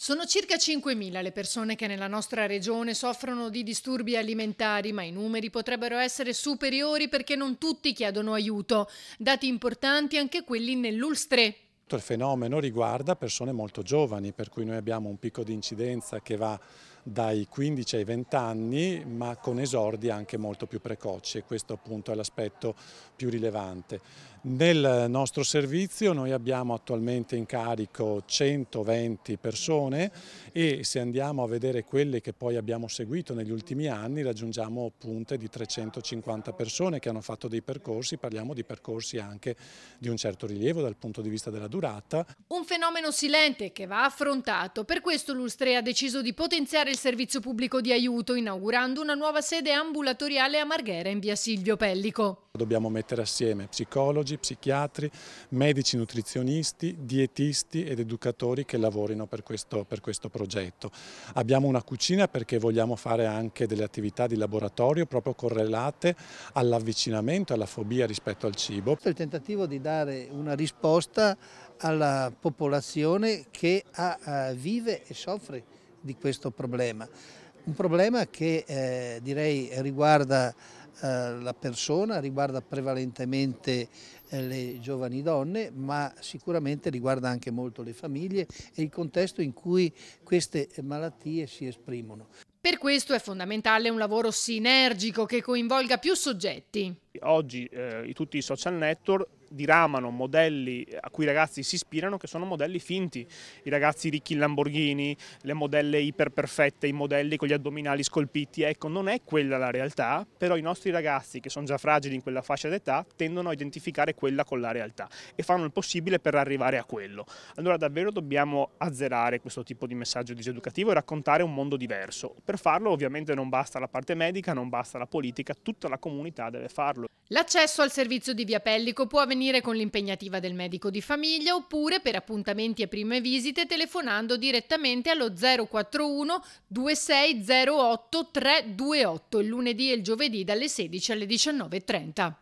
Sono circa 5.000 le persone che nella nostra regione soffrono di disturbi alimentari, ma i numeri potrebbero essere superiori perché non tutti chiedono aiuto. Dati importanti anche quelli nell'Ulstre, tutto il fenomeno riguarda persone molto giovani, per cui noi abbiamo un picco di incidenza che va dai 15 ai 20 anni, ma con esordi anche molto più precoci e questo appunto è l'aspetto più rilevante. Nel nostro servizio noi abbiamo attualmente in carico 120 persone e se andiamo a vedere quelle che poi abbiamo seguito negli ultimi anni raggiungiamo punte di 350 persone che hanno fatto dei percorsi, parliamo di percorsi anche di un certo rilievo dal punto di vista della dell'adulto durata. Un fenomeno silente che va affrontato. Per questo l'Ulstre ha deciso di potenziare il servizio pubblico di aiuto inaugurando una nuova sede ambulatoriale a Marghera in via Silvio Pellico. Dobbiamo mettere assieme psicologi, psichiatri, medici nutrizionisti, dietisti ed educatori che lavorino per questo, per questo progetto. Abbiamo una cucina perché vogliamo fare anche delle attività di laboratorio proprio correlate all'avvicinamento, alla fobia rispetto al cibo. Il tentativo di dare una risposta alla popolazione che ha, vive e soffre di questo problema. Un problema che eh, direi riguarda eh, la persona, riguarda prevalentemente eh, le giovani donne, ma sicuramente riguarda anche molto le famiglie e il contesto in cui queste malattie si esprimono. Per questo è fondamentale un lavoro sinergico che coinvolga più soggetti. Oggi eh, tutti i social network diramano modelli eh, a cui i ragazzi si ispirano che sono modelli finti, i ragazzi ricchi in Lamborghini, le modelle iperperfette, i modelli con gli addominali scolpiti, ecco non è quella la realtà, però i nostri ragazzi che sono già fragili in quella fascia d'età tendono a identificare quella con la realtà e fanno il possibile per arrivare a quello. Allora davvero dobbiamo azzerare questo tipo di messaggio diseducativo e raccontare un mondo diverso. Per farlo ovviamente non basta la parte medica, non basta la politica, tutta la comunità deve farlo. L'accesso al servizio di Via Pellico può avvenire con l'impegnativa del medico di famiglia oppure per appuntamenti e prime visite telefonando direttamente allo 041 2608 328 il lunedì e il giovedì dalle 16 alle 19.30.